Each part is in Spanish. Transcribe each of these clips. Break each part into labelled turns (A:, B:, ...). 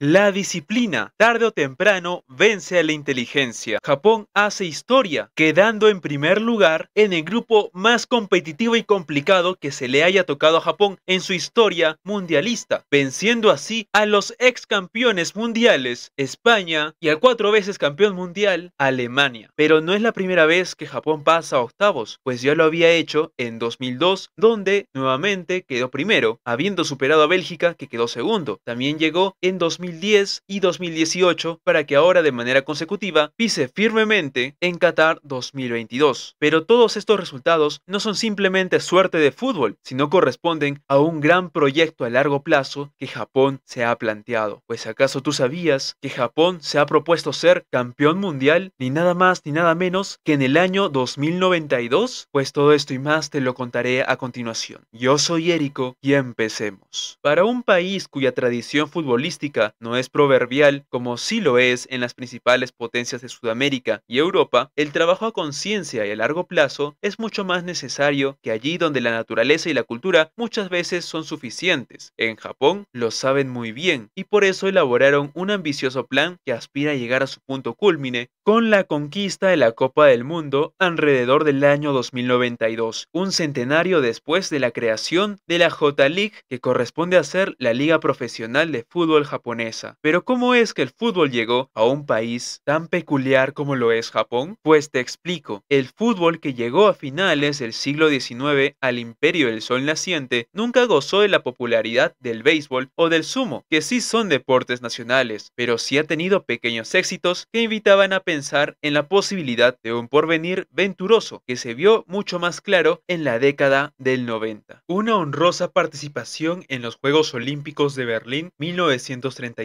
A: La disciplina, tarde o temprano, vence a la inteligencia. Japón hace historia, quedando en primer lugar en el grupo más competitivo y complicado que se le haya tocado a Japón en su historia mundialista, venciendo así a los ex campeones mundiales, España, y a cuatro veces campeón mundial, Alemania. Pero no es la primera vez que Japón pasa a octavos, pues ya lo había hecho en 2002, donde nuevamente quedó primero, habiendo superado a Bélgica, que quedó segundo. También llegó en 2000 2010 y 2018 para que ahora de manera consecutiva pise firmemente en Qatar 2022. Pero todos estos resultados no son simplemente suerte de fútbol, sino corresponden a un gran proyecto a largo plazo que Japón se ha planteado. Pues acaso tú sabías que Japón se ha propuesto ser campeón mundial ni nada más ni nada menos que en el año 2092? Pues todo esto y más te lo contaré a continuación. Yo soy Érico y empecemos. Para un país cuya tradición futbolística no es proverbial como sí lo es en las principales potencias de Sudamérica y Europa, el trabajo a conciencia y a largo plazo es mucho más necesario que allí donde la naturaleza y la cultura muchas veces son suficientes. En Japón lo saben muy bien y por eso elaboraron un ambicioso plan que aspira a llegar a su punto cúlmine con la conquista de la Copa del Mundo alrededor del año 2092, un centenario después de la creación de la J-League que corresponde a ser la liga profesional de fútbol japonés. Pero ¿cómo es que el fútbol llegó a un país tan peculiar como lo es Japón? Pues te explico. El fútbol que llegó a finales del siglo XIX al imperio del sol naciente nunca gozó de la popularidad del béisbol o del sumo, que sí son deportes nacionales, pero sí ha tenido pequeños éxitos que invitaban a pensar en la posibilidad de un porvenir venturoso que se vio mucho más claro en la década del 90. Una honrosa participación en los Juegos Olímpicos de Berlín 1936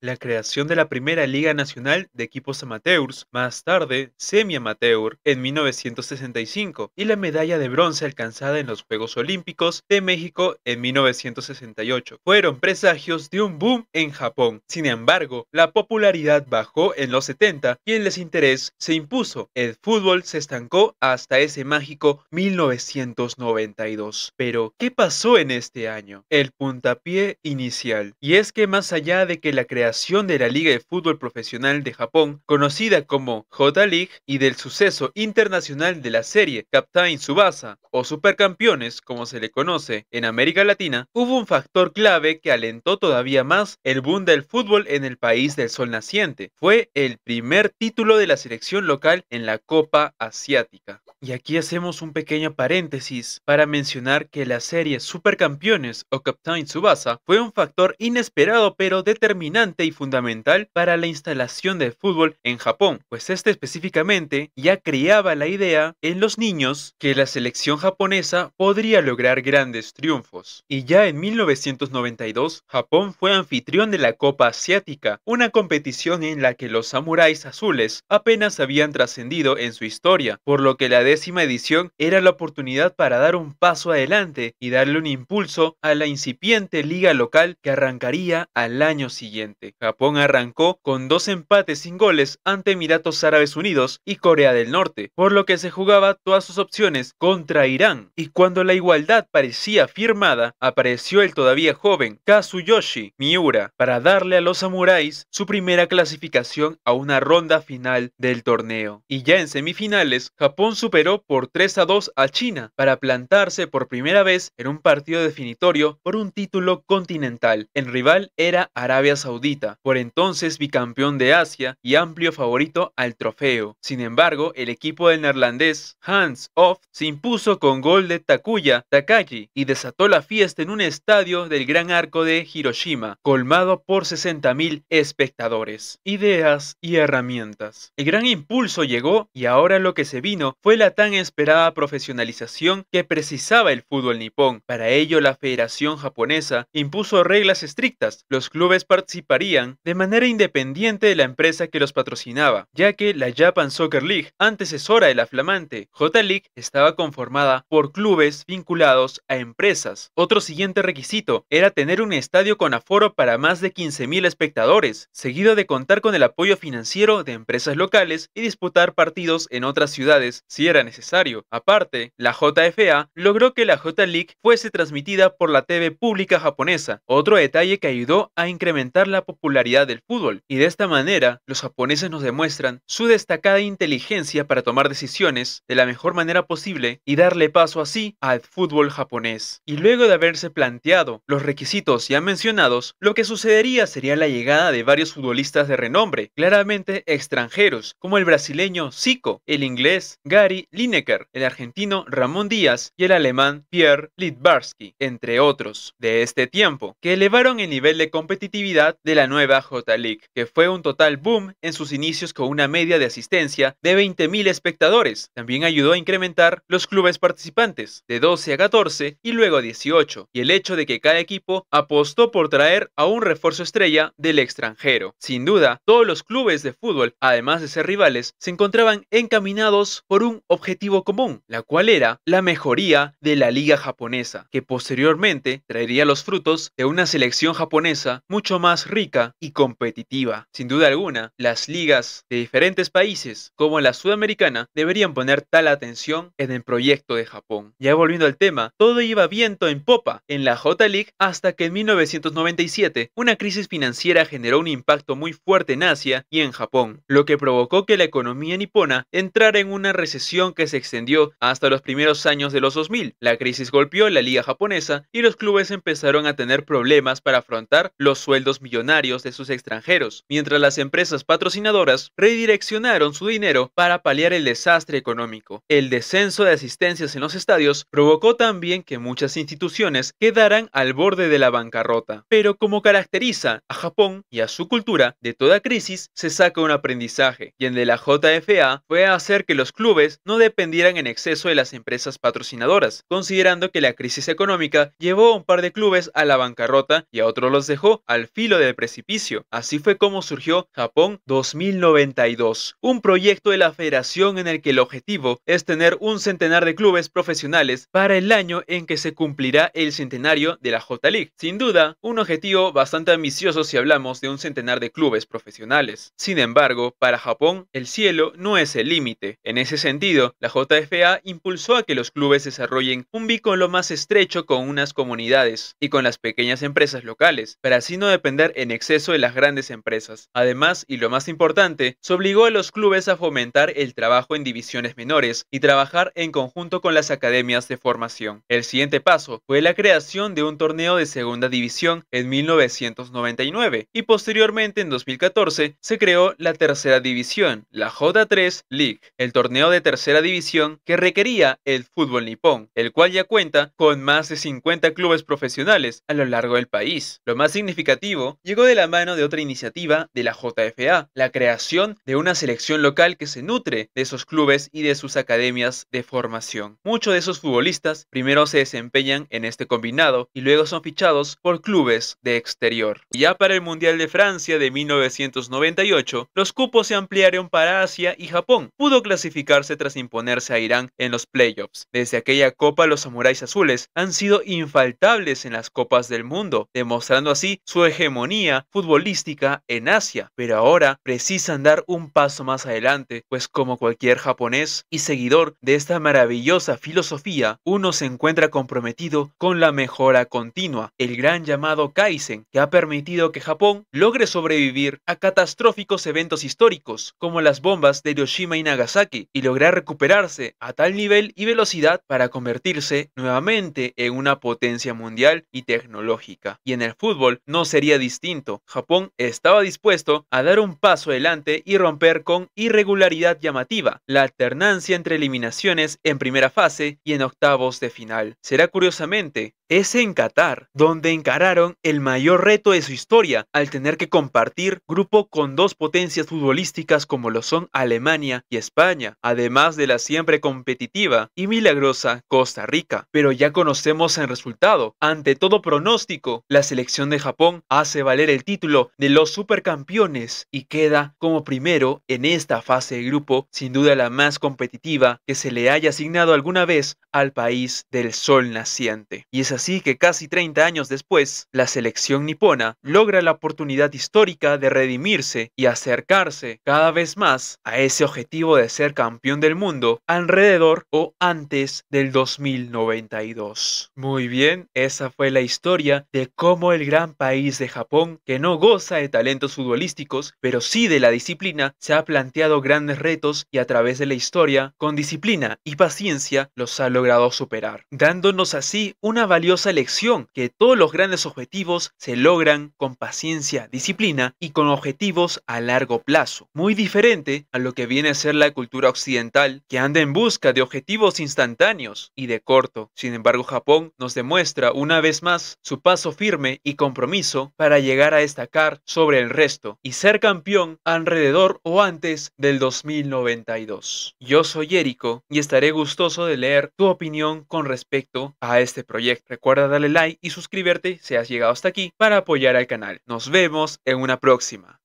A: la creación de la primera Liga Nacional de Equipos Amateurs, más tarde semi-amateur, en 1965, y la medalla de bronce alcanzada en los Juegos Olímpicos de México en 1968. Fueron presagios de un boom en Japón. Sin embargo, la popularidad bajó en los 70 y el desinterés se impuso. El fútbol se estancó hasta ese mágico 1992. Pero, ¿qué pasó en este año? El puntapié inicial. Y es que más allá de que la creación de la Liga de Fútbol Profesional de Japón, conocida como J League, y del suceso internacional de la serie Captain Subasa o Supercampeones, como se le conoce en América Latina, hubo un factor clave que alentó todavía más el boom del fútbol en el país del sol naciente. Fue el primer título de la selección local en la Copa Asiática. Y aquí hacemos un pequeño paréntesis para mencionar que la serie Supercampeones o Captain Subasa fue un factor inesperado pero de determinante y fundamental para la instalación del fútbol en Japón, pues este específicamente ya creaba la idea en los niños que la selección japonesa podría lograr grandes triunfos. Y ya en 1992, Japón fue anfitrión de la Copa Asiática, una competición en la que los samuráis azules apenas habían trascendido en su historia, por lo que la décima edición era la oportunidad para dar un paso adelante y darle un impulso a la incipiente liga local que arrancaría al año siguiente. Japón arrancó con dos empates sin goles ante Emiratos Árabes Unidos y Corea del Norte, por lo que se jugaba todas sus opciones contra Irán. Y cuando la igualdad parecía firmada, apareció el todavía joven Kazuyoshi Miura para darle a los samuráis su primera clasificación a una ronda final del torneo. Y ya en semifinales, Japón superó por 3 a 2 a China para plantarse por primera vez en un partido definitorio por un título continental. El rival era Arabia Saudita, por entonces bicampeón de Asia y amplio favorito al trofeo. Sin embargo, el equipo del neerlandés Hans Off se impuso con gol de Takuya Takagi y desató la fiesta en un estadio del Gran Arco de Hiroshima, colmado por 60.000 espectadores. Ideas y herramientas. El gran impulso llegó y ahora lo que se vino fue la tan esperada profesionalización que precisaba el fútbol nipón. Para ello, la Federación Japonesa impuso reglas estrictas. Los clubes participarían de manera independiente de la empresa que los patrocinaba, ya que la Japan Soccer League, antecesora de la flamante J-League, estaba conformada por clubes vinculados a empresas. Otro siguiente requisito era tener un estadio con aforo para más de 15.000 espectadores, seguido de contar con el apoyo financiero de empresas locales y disputar partidos en otras ciudades si era necesario. Aparte, la JFA logró que la J-League fuese transmitida por la TV pública japonesa, otro detalle que ayudó a incrementar la popularidad del fútbol, y de esta manera los japoneses nos demuestran su destacada inteligencia para tomar decisiones de la mejor manera posible y darle paso así al fútbol japonés. Y luego de haberse planteado los requisitos ya mencionados, lo que sucedería sería la llegada de varios futbolistas de renombre, claramente extranjeros, como el brasileño Zico, el inglés Gary Lineker, el argentino Ramón Díaz y el alemán Pierre Litvarsky, entre otros, de este tiempo, que elevaron el nivel de competitividad de la nueva J-League, que fue un total boom en sus inicios con una media de asistencia de 20.000 espectadores. También ayudó a incrementar los clubes participantes de 12 a 14 y luego a 18, y el hecho de que cada equipo apostó por traer a un refuerzo estrella del extranjero. Sin duda, todos los clubes de fútbol, además de ser rivales, se encontraban encaminados por un objetivo común, la cual era la mejoría de la liga japonesa, que posteriormente traería los frutos de una selección japonesa mucho más rica y competitiva. Sin duda alguna, las ligas de diferentes países, como la sudamericana, deberían poner tal atención en el proyecto de Japón. Ya volviendo al tema, todo iba viento en popa en la J League hasta que en 1997 una crisis financiera generó un impacto muy fuerte en Asia y en Japón, lo que provocó que la economía nipona entrara en una recesión que se extendió hasta los primeros años de los 2000. La crisis golpeó la liga japonesa y los clubes empezaron a tener problemas para afrontar los sueldos dos millonarios de sus extranjeros, mientras las empresas patrocinadoras redireccionaron su dinero para paliar el desastre económico. El descenso de asistencias en los estadios provocó también que muchas instituciones quedaran al borde de la bancarrota. Pero como caracteriza a Japón y a su cultura, de toda crisis se saca un aprendizaje, y el de la JFA fue hacer que los clubes no dependieran en exceso de las empresas patrocinadoras, considerando que la crisis económica llevó a un par de clubes a la bancarrota y a otros los dejó al filo del precipicio. Así fue como surgió Japón 2092, un proyecto de la federación en el que el objetivo es tener un centenar de clubes profesionales para el año en que se cumplirá el centenario de la J-League. Sin duda, un objetivo bastante ambicioso si hablamos de un centenar de clubes profesionales. Sin embargo, para Japón, el cielo no es el límite. En ese sentido, la JFA impulsó a que los clubes desarrollen un vínculo más estrecho con unas comunidades y con las pequeñas empresas locales, para así no depender en exceso de las grandes empresas. Además, y lo más importante, se obligó a los clubes a fomentar el trabajo en divisiones menores y trabajar en conjunto con las academias de formación. El siguiente paso fue la creación de un torneo de segunda división en 1999 y posteriormente en 2014 se creó la tercera división, la J3 League, el torneo de tercera división que requería el fútbol nipón, el cual ya cuenta con más de 50 clubes profesionales a lo largo del país. Lo más significativo llegó de la mano de otra iniciativa de la JFA, la creación de una selección local que se nutre de esos clubes y de sus academias de formación. Muchos de esos futbolistas primero se desempeñan en este combinado y luego son fichados por clubes de exterior. Ya para el Mundial de Francia de 1998, los cupos se ampliaron para Asia y Japón. Pudo clasificarse tras imponerse a Irán en los playoffs. Desde aquella copa los samuráis azules han sido infaltables en las copas del mundo, demostrando así su hegemonía futbolística en Asia, pero ahora precisan dar un paso más adelante, pues como cualquier japonés y seguidor de esta maravillosa filosofía, uno se encuentra comprometido con la mejora continua, el gran llamado Kaizen, que ha permitido que Japón logre sobrevivir a catastróficos eventos históricos, como las bombas de Hiroshima y Nagasaki, y lograr recuperarse a tal nivel y velocidad para convertirse nuevamente en una potencia mundial y tecnológica. Y en el fútbol no se distinto. Japón estaba dispuesto a dar un paso adelante y romper con irregularidad llamativa, la alternancia entre eliminaciones en primera fase y en octavos de final. Será curiosamente es en Qatar, donde encararon el mayor reto de su historia al tener que compartir grupo con dos potencias futbolísticas como lo son Alemania y España, además de la siempre competitiva y milagrosa Costa Rica. Pero ya conocemos el resultado. Ante todo pronóstico, la selección de Japón hace valer el título de los supercampeones y queda como primero en esta fase de grupo, sin duda la más competitiva que se le haya asignado alguna vez al país del sol naciente. Y así que casi 30 años después, la selección nipona logra la oportunidad histórica de redimirse y acercarse cada vez más a ese objetivo de ser campeón del mundo alrededor o antes del 2092. Muy bien, esa fue la historia de cómo el gran país de Japón, que no goza de talentos futbolísticos, pero sí de la disciplina, se ha planteado grandes retos y a través de la historia, con disciplina y paciencia, los ha logrado superar, dándonos así una valiosa lección que todos los grandes objetivos se logran con paciencia, disciplina y con objetivos a largo plazo, muy diferente a lo que viene a ser la cultura occidental que anda en busca de objetivos instantáneos y de corto. Sin embargo, Japón nos demuestra una vez más su paso firme y compromiso para llegar a destacar sobre el resto y ser campeón alrededor o antes del 2092. Yo soy Erico y estaré gustoso de leer tu opinión con respecto a este proyecto. Recuerda darle like y suscribirte si has llegado hasta aquí para apoyar al canal. Nos vemos en una próxima.